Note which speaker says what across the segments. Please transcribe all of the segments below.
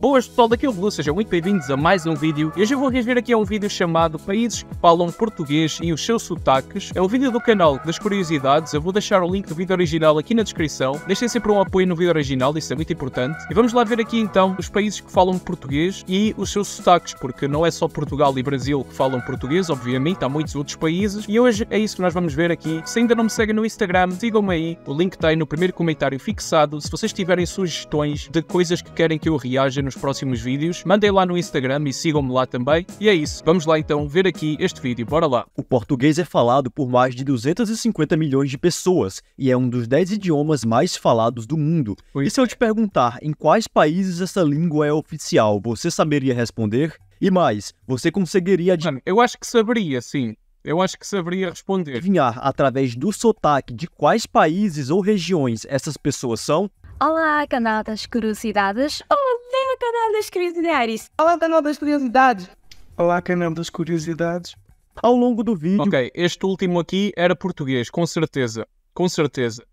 Speaker 1: Boas pessoal, daqui é o Blue, sejam muito bem-vindos a mais um vídeo. E hoje eu vou reagir aqui a um vídeo chamado Países que falam português e os seus sotaques. É um vídeo do canal das curiosidades, eu vou deixar o link do vídeo original aqui na descrição. Deixem sempre um apoio no vídeo original, isso é muito importante. E vamos lá ver aqui então os países que falam português e os seus sotaques, porque não é só Portugal e Brasil que falam português, obviamente, há muitos outros países. E hoje é isso que nós vamos ver aqui. Se ainda não me seguem no Instagram, sigam-me aí. O link está aí no primeiro comentário fixado. Se vocês tiverem sugestões de coisas que querem que eu reaja nos próximos vídeos. Mandem lá no Instagram e sigam-me lá também. E é isso, vamos lá então ver aqui este vídeo, bora lá. O
Speaker 2: português é falado por mais de 250 milhões de pessoas e é um dos 10 idiomas mais falados do mundo. Ui. E se eu te perguntar em quais países essa língua é oficial, você saberia responder? E mais, você conseguiria... Mano, eu acho que saberia, sim. Eu acho que saberia responder. Adivinhar através do sotaque de quais países ou regiões essas pessoas são? Olá, canal das curiosidades! Olá, canal das curiosidades! Olá, canal das curiosidades!
Speaker 1: Olá, canal das curiosidades! Ao longo do vídeo... Ok, este último aqui era português, com certeza. Com certeza.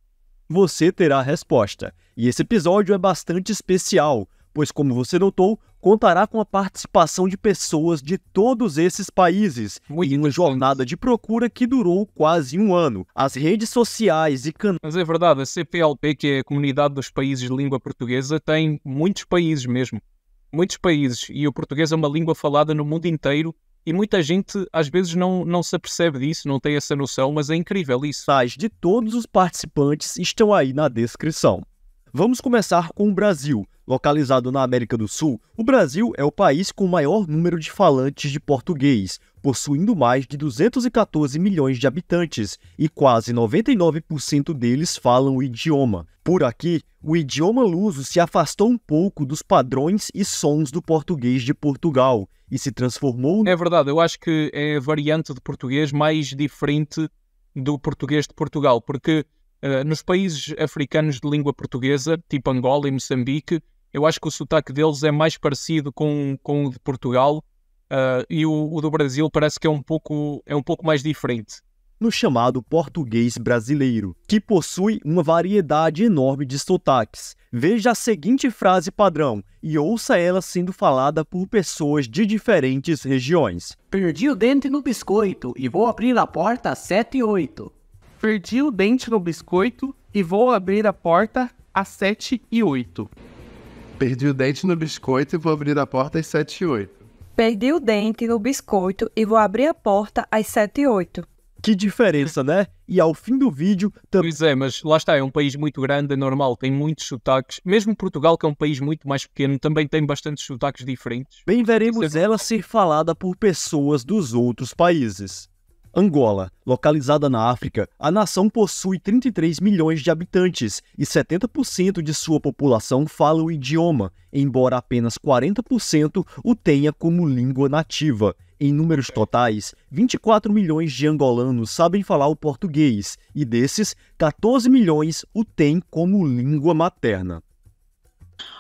Speaker 2: Você terá a resposta. E esse episódio é bastante especial, pois como você notou, contará com a participação de pessoas de todos esses países Muito em uma jornada de procura que durou
Speaker 1: quase um ano.
Speaker 2: As redes sociais e canais. Mas
Speaker 1: é verdade, a CPLP, que é a Comunidade dos Países de Língua Portuguesa, tem muitos países mesmo. Muitos países. E o português é uma língua falada no mundo inteiro e muita gente às vezes não, não se apercebe disso, não tem essa noção, mas é incrível isso. Tais de todos os participantes
Speaker 2: estão aí na descrição. Vamos começar com o Brasil. Localizado na América do Sul, o Brasil é o país com o maior número de falantes de português, possuindo mais de 214 milhões de habitantes, e quase 99% deles falam o idioma. Por aqui, o idioma luso se afastou um pouco dos padrões e sons do português
Speaker 1: de Portugal e se transformou. É verdade, eu acho que é a variante de português mais diferente do português de Portugal, porque eh, nos países africanos de língua portuguesa, tipo Angola e Moçambique, eu acho que o sotaque deles é mais parecido com, com o de Portugal uh, e o, o, do Brasil parece que é um pouco, é um pouco mais diferente. No chamado português brasileiro, que possui uma
Speaker 2: variedade enorme de sotaques. Veja a seguinte frase padrão e ouça ela sendo falada por pessoas de diferentes regiões. Perdi o dente no biscoito e vou abrir a porta 7 e 8. Perdi o dente no biscoito e vou abrir a porta às 7 e 8. Perdi o dente no biscoito e vou abrir a porta às 7 e 8. Perdi o dente no biscoito e vou abrir a porta às 7 e 8.
Speaker 1: Que diferença, né? E ao fim do vídeo... Tam... Pois é, mas lá está, é um país muito grande, é normal, tem muitos sotaques. Mesmo Portugal, que é um país muito mais pequeno, também tem bastantes sotaques diferentes.
Speaker 2: Bem, veremos é... ela ser falada por pessoas dos outros países. Angola, localizada na África, a nação possui 33 milhões de habitantes e 70% de sua população fala o idioma, embora apenas 40% o tenha como língua nativa. Em números totais, 24 milhões de angolanos sabem falar o português e desses, 14 milhões o têm como língua materna.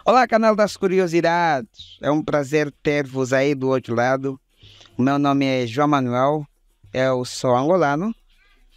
Speaker 2: Olá, canal das curiosidades. É um prazer ter-vos aí do outro lado. Meu nome é João Manuel eu é sou angolano,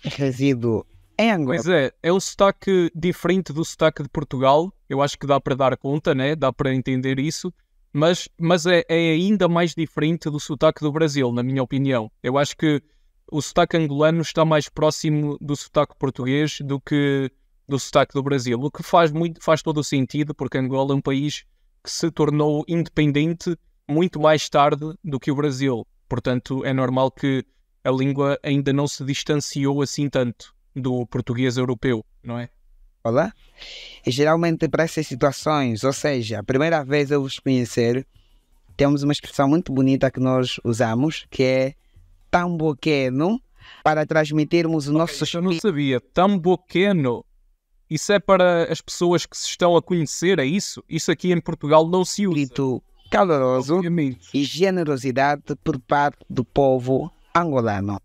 Speaker 2: é resido em Angola. Pois
Speaker 1: é, é um sotaque diferente do sotaque de Portugal. Eu acho que dá para dar conta, né? Dá para entender isso. Mas, mas é, é ainda mais diferente do sotaque do Brasil, na minha opinião. Eu acho que o sotaque angolano está mais próximo do sotaque português do que do sotaque do Brasil, o que faz, muito, faz todo o sentido, porque Angola é um país que se tornou independente muito mais tarde do que o Brasil. Portanto, é normal que a língua ainda não se distanciou assim tanto do português europeu, não é? Olá. E geralmente para essas situações, ou seja, a primeira vez eu vos conhecer, temos uma expressão muito bonita que nós usamos, que é tamboqueno, para transmitirmos o okay, nosso... Eu não sabia, tamboqueno. Isso é para as pessoas que se estão a conhecer, é isso? Isso aqui em Portugal não se usa. Espírito caloroso Obviamente. e generosidade por parte do povo angolano.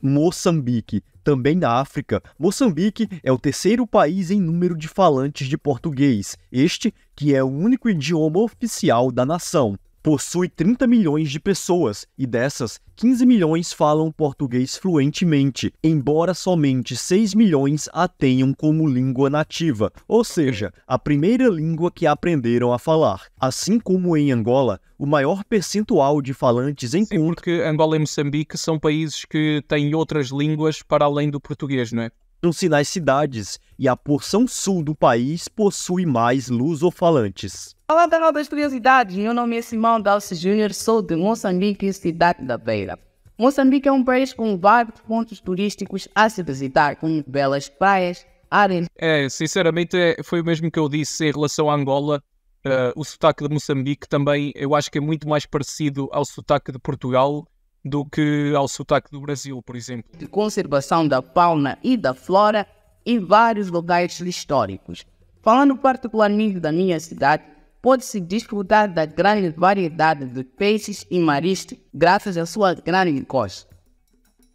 Speaker 2: Moçambique, também da África, Moçambique é o terceiro país em número de falantes de português, este que é o único idioma oficial da nação possui 30 milhões de pessoas e dessas, 15 milhões falam português fluentemente, embora somente 6 milhões a tenham como língua nativa, ou seja, a primeira língua que aprenderam a falar. Assim como
Speaker 1: em Angola, o maior percentual de falantes em Sim, porque Angola e Moçambique são países que têm outras línguas para além do português, não é? Juntam-se nas cidades e a
Speaker 2: porção sul do país possui mais lusofalantes. Olá, da das curiosidades. Meu nome é Simão Dalce Júnior, sou de Moçambique, cidade da Beira. Moçambique é um país com vários pontos turísticos a se visitar, como belas praias, áreas.
Speaker 1: É, sinceramente, é, foi o mesmo que eu disse em relação à Angola. Uh, o sotaque de Moçambique também eu acho que é muito mais parecido ao sotaque de Portugal do que ao sotaque do Brasil, por exemplo.
Speaker 2: De conservação da fauna e da flora em vários locais históricos. Falando particularmente da minha cidade, pode-se desfrutar da grande variedade de peixes e mariscos graças à sua grande costa.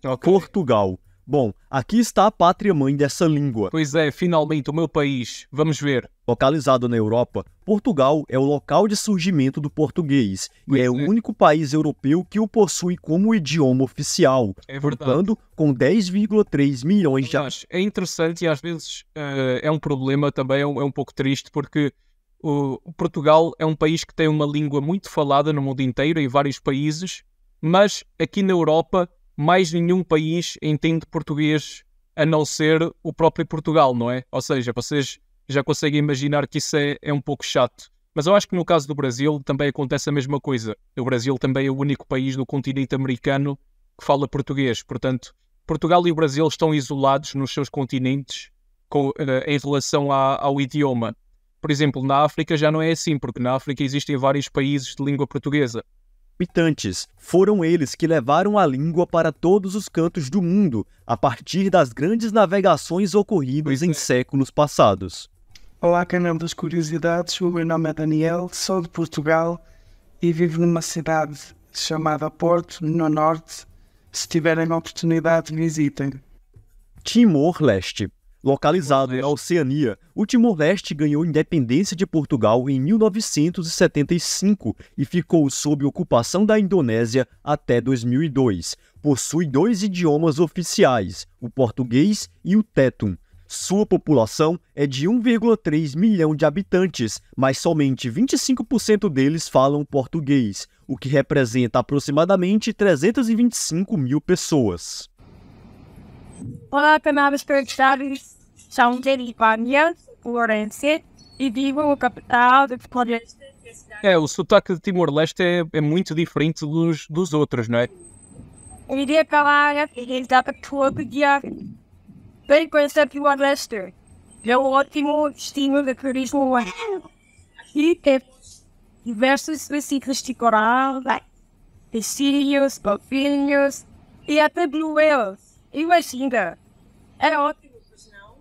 Speaker 2: Okay. Portugal. Bom, aqui está a pátria mãe dessa língua. Pois
Speaker 1: é, finalmente
Speaker 2: o meu país. Vamos ver. Localizado na Europa, Portugal é o local de surgimento do português pois e é, é, o único país europeu que o possui como idioma oficial, é com 10,3 milhões de Mas
Speaker 1: É interessante e às vezes uh, é um problema também, é um, é um pouco triste, porque o, o Portugal é um país que tem uma língua muito falada no mundo inteiro, em vários países, mas aqui na Europa mais nenhum país entende português a não ser o próprio Portugal, não é? Ou seja, vocês já consegue imaginar que isso é, é um pouco chato. Mas eu acho que no caso do Brasil também acontece a mesma coisa. O Brasil também é o único país do continente americano que fala português. Portanto, Portugal e o Brasil estão isolados nos seus continentes com, eh, em relação ao idioma. Por exemplo, na África já não é assim, porque na África existem vários países de língua portuguesa. Habitantes
Speaker 2: foram eles que levaram a língua para todos os cantos do mundo a partir das grandes navegações ocorridas em é. séculos passados. Olá, canal das curiosidades. O meu nome é Daniel, sou de Portugal e vivo numa cidade chamada Porto, no norte. Se tiverem oportunidade, visitem. Timor-Leste. Localizado na Oceania, o Timor-Leste ganhou independência de Portugal em 1975 e ficou sob ocupação da Indonésia até 2002. Possui dois idiomas oficiais, o português e o tétum sua população é de 1,3 milhão de habitantes, mas somente 25% deles falam português, o que representa aproximadamente 325 mil
Speaker 1: pessoas.
Speaker 2: Olá, canadas perdidas, são Gerivânia, Florense e vivo a capital de Florença.
Speaker 1: É, o sotaque de Timor-Leste é, é, muito diferente dos, dos outros, não é?
Speaker 2: Eu iria falar, ele para todo dia bem perceptual Lester. É um ótimo destino de turismo e temos diversos reciclos de coral, né? peixinhos, golfinhos e até blue whales. Imagina! É ótimo, não?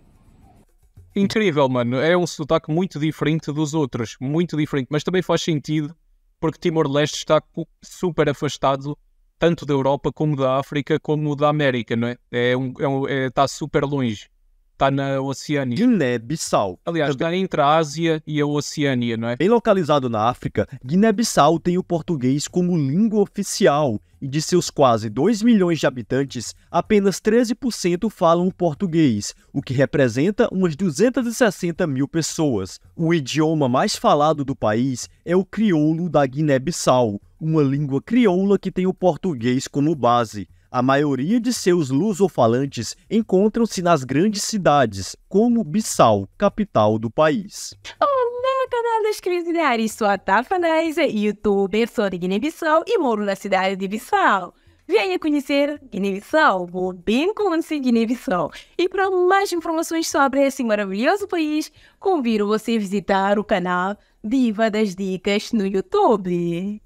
Speaker 1: Incrível, mano. É um sotaque muito diferente dos outros, muito diferente, mas também faz sentido porque Timor-Leste está super afastado tanto da Europa como da África como da América, não é? É um, é um, é, tá super longe. Está na Oceania. Guiné-Bissau. Aliás, está entre a Ásia e a Oceania, não é? Bem localizado na África,
Speaker 2: Guiné-Bissau tem o português como língua oficial e de seus quase 2 milhões de habitantes, apenas 13% falam português, o que representa umas 260 mil pessoas. O idioma mais falado do país é o crioulo da Guiné-Bissau, uma língua crioula que tem o português como base. A maioria de seus lusofalantes encontram-se nas grandes cidades, como Bissau, capital do país. Olá, canal das Curiosidades, sou a Tafanaisa, youtuber, sou de Guiné-Bissau e moro na cidade de Bissau. Venha conhecer Guiné-Bissau, vou bem conhecer Guiné-Bissau. E para mais informações sobre esse maravilhoso país, convido você a visitar o canal Diva das Dicas no
Speaker 1: YouTube.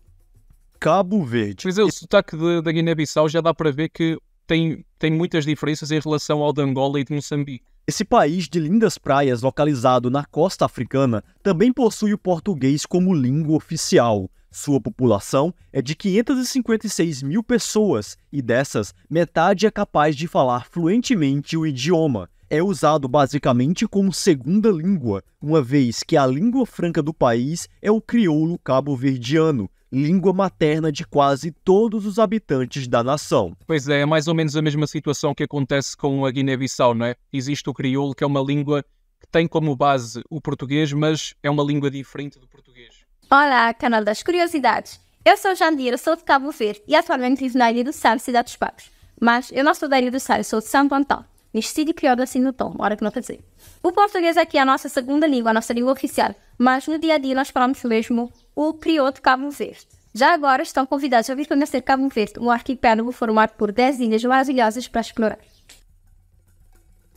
Speaker 1: Cabo Verde. Pois é, o sotaque da Guiné-Bissau já dá para ver que tem, tem muitas diferenças em relação ao de Angola e de Moçambique. Esse país de lindas praias,
Speaker 2: localizado na costa africana, também possui o português como língua oficial. Sua população é de 556 mil pessoas e dessas, metade é capaz de falar fluentemente o idioma é usado basicamente como segunda língua, uma vez que a língua franca do país é o crioulo cabo-verdiano, língua materna de quase todos os habitantes da nação.
Speaker 1: Pois é, é mais ou menos a mesma situação que acontece com a Guiné-Bissau, não é? Existe o crioulo, que é uma língua que tem como base o português, mas é uma língua diferente do português.
Speaker 2: Olá, canal das curiosidades. Eu sou Jandira, sou de Cabo Verde e atualmente vivo na Ilha do Sal, Cidade dos Papos. Mas eu não sou da Ilha do Sal, sou de Santo Antão. Nishtid criou assim no tom, hora que não fazer. O português aqui é a nossa segunda língua, a nossa língua oficial, mas no dia a dia nós falamos mesmo o crioulo de Cabo Verde. Já agora estão convidados a vir conhecer Cabo Verde, um arquipélago formado por 10 ilhas maravilhosas para explorar.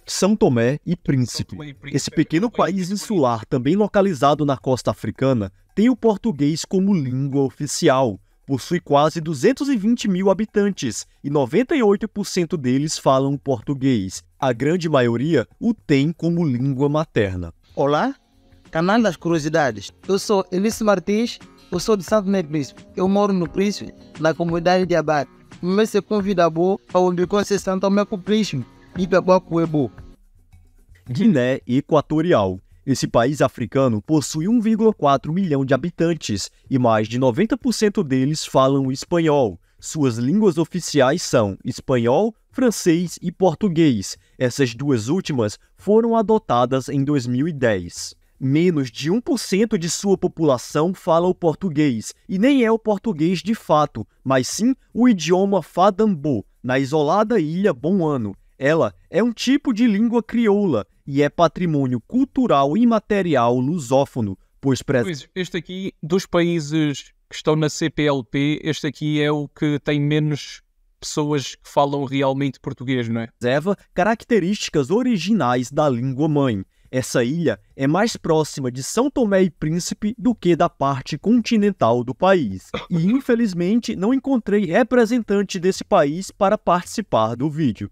Speaker 2: São Tomé e Príncipe. Esse pequeno país insular, também localizado na costa africana, tem o português como língua oficial. Possui quase 220 mil habitantes e 98% deles falam português a grande maioria o tem como língua materna. Olá, canal das curiosidades. Eu sou Elise Martins, eu sou de Santo Meio Príncipe. Eu moro no Príncipe, na comunidade de Abate. Me se convida para o Bicôncio Santo Américo Príncipe e Peguacuebu. Guiné Equatorial. Esse país africano possui 1,4 milhão de habitantes e mais de 90% deles falam espanhol. Suas línguas oficiais são espanhol, francês e português, essas duas últimas foram adotadas em 2010. Menos de 1% de sua população fala o português, e nem é o português de fato, mas sim o idioma fadambo, na isolada ilha Bom Ano. Ela é um tipo de língua crioula e é patrimônio cultural imaterial lusófono, pois... Pre... Pois,
Speaker 1: este aqui, dos países que estão na CPLP, este aqui é o que tem menos pessoas que falam realmente português, não é?
Speaker 2: Preserva características originais da língua mãe. Essa ilha é mais próxima de São Tomé e Príncipe do que da parte continental do país. E infelizmente não encontrei representante desse país para participar do vídeo.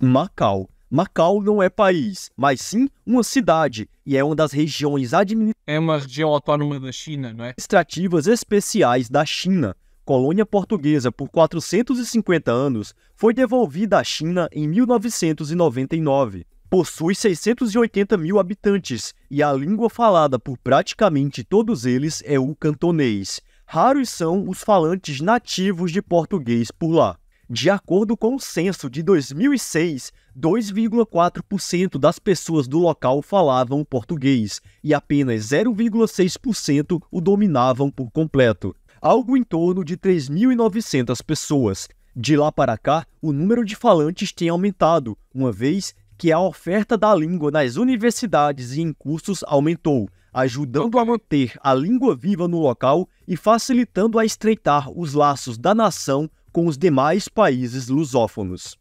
Speaker 2: Macau. Macau não é país, mas sim uma cidade e é uma das regiões administrativas.
Speaker 1: É uma região autônoma da China, não é? Administrativas
Speaker 2: especiais da China colônia portuguesa por 450 anos, foi devolvida à China em 1999. Possui 680 mil habitantes e a língua falada por praticamente todos eles é o cantonês. Raros são os falantes nativos de português por lá. De acordo com o censo de 2006, 2,4% das pessoas do local falavam português e apenas 0,6% o dominavam por completo algo em torno de 3.900 pessoas. De lá para cá, o número de falantes tem aumentado, uma vez que a oferta da língua nas universidades e em cursos aumentou, ajudando a manter a língua viva no local e facilitando a estreitar os laços da nação com os demais países lusófonos.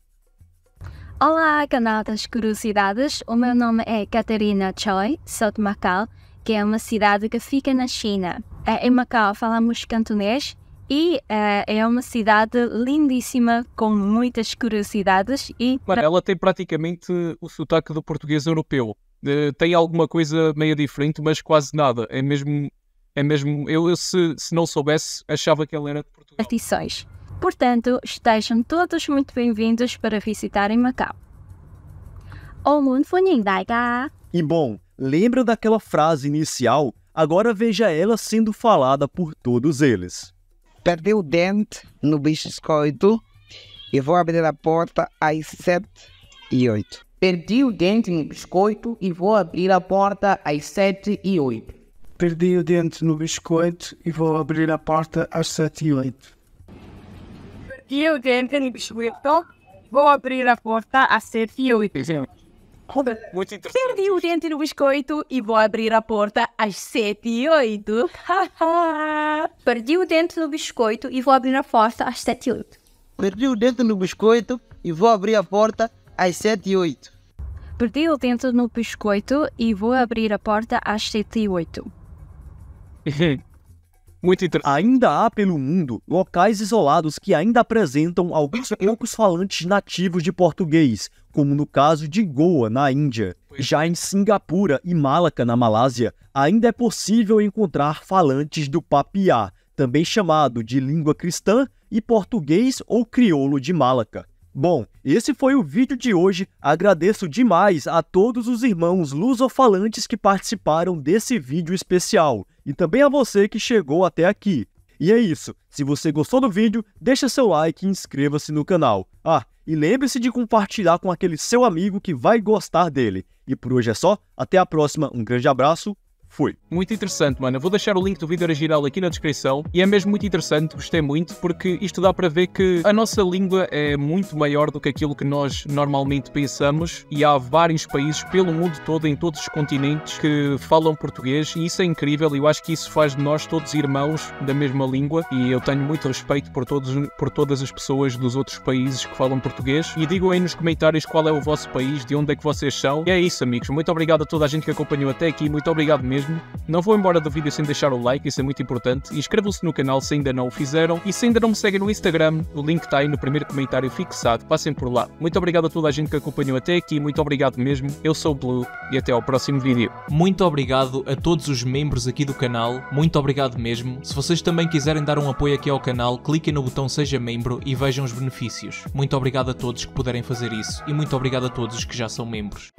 Speaker 2: Olá, canal das curiosidades. O meu nome é Caterina Choi, sou de Macau, que é uma cidade que fica na China. É, em Macau falamos cantonês e uh, é uma cidade lindíssima, com muitas curiosidades e... Claro,
Speaker 1: ela tem praticamente o sotaque do português europeu. Uh, tem alguma coisa meio diferente, mas quase nada. É mesmo... É mesmo eu, eu se, se, não soubesse, achava que ela era de
Speaker 2: Portugal. Atições. Portanto, estejam todos muito bem-vindos para visitarem Macau. mundo E bom, lembra daquela frase inicial Agora veja ela sendo falada por todos eles. Perdi o dente no biscoito e vou abrir a porta às sete e oito. Perdi o dente no biscoito e vou abrir a porta às sete e oito. Perdi o dente no biscoito e vou abrir a porta às sete e oito.
Speaker 1: Perdi o dente no biscoito,
Speaker 2: vou abrir a porta às sete e oito. Muito interessante. Perdi o dente no biscoito e vou abrir a porta às 7 e 8. Perdi o dente no biscoito e vou abrir a porta às 7 e 8. Perdi o dente no biscoito
Speaker 1: e vou abrir a porta às 7 e 8.
Speaker 2: Perdi o dente no biscoito e vou abrir a porta às 7 e 8.
Speaker 1: Muito
Speaker 2: Ainda há pelo mundo locais isolados que ainda apresentam alguns poucos falantes nativos de português, como no caso de Goa, na Índia. Já em Singapura e Malaca, na Malásia, ainda é possível encontrar falantes do papiá, também chamado de língua cristã e português ou crioulo de Malaca. Bom, esse foi o vídeo de hoje. Agradeço demais a todos os irmãos lusofalantes que participaram desse vídeo especial e também a você que chegou até aqui. E é isso. Se você gostou do vídeo, deixa seu like e inscreva-se no canal. Ah, e lembre-se de compartilhar com aquele seu amigo que vai gostar dele. E por hoje é só, até a próxima, um grande abraço Fui.
Speaker 1: Muito interessante, mano. Eu vou deixar o link do vídeo original aqui na descrição e é mesmo muito interessante, gostei muito, porque isto dá para ver que a nossa língua é muito maior do que aquilo que nós normalmente pensamos e há vários países pelo mundo todo, em todos os continentes, que falam português e isso é incrível e eu acho que isso faz de nós todos irmãos da mesma língua e eu tenho muito respeito por, todos, por todas as pessoas dos outros países que falam português e digam aí nos comentários qual é o vosso país, de onde é que vocês são. E é isso, amigos. Muito obrigado a toda a gente que acompanhou até aqui, muito obrigado mesmo mesmo. Não vou embora do vídeo sem deixar o like, isso é muito importante. Inscrevam-se no canal se ainda não o fizeram. E se ainda não me seguem no Instagram, o link está aí no primeiro comentário fixado. Passem por lá. Muito obrigado a toda a gente que acompanhou até aqui, muito obrigado mesmo. Eu sou o Blue e até ao próximo vídeo. Muito obrigado a todos os membros aqui do canal, muito obrigado mesmo. Se vocês também quiserem dar um apoio aqui ao canal, cliquem no botão Seja Membro e vejam os benefícios. Muito obrigado a todos que puderem fazer isso e muito obrigado a todos os que já são membros.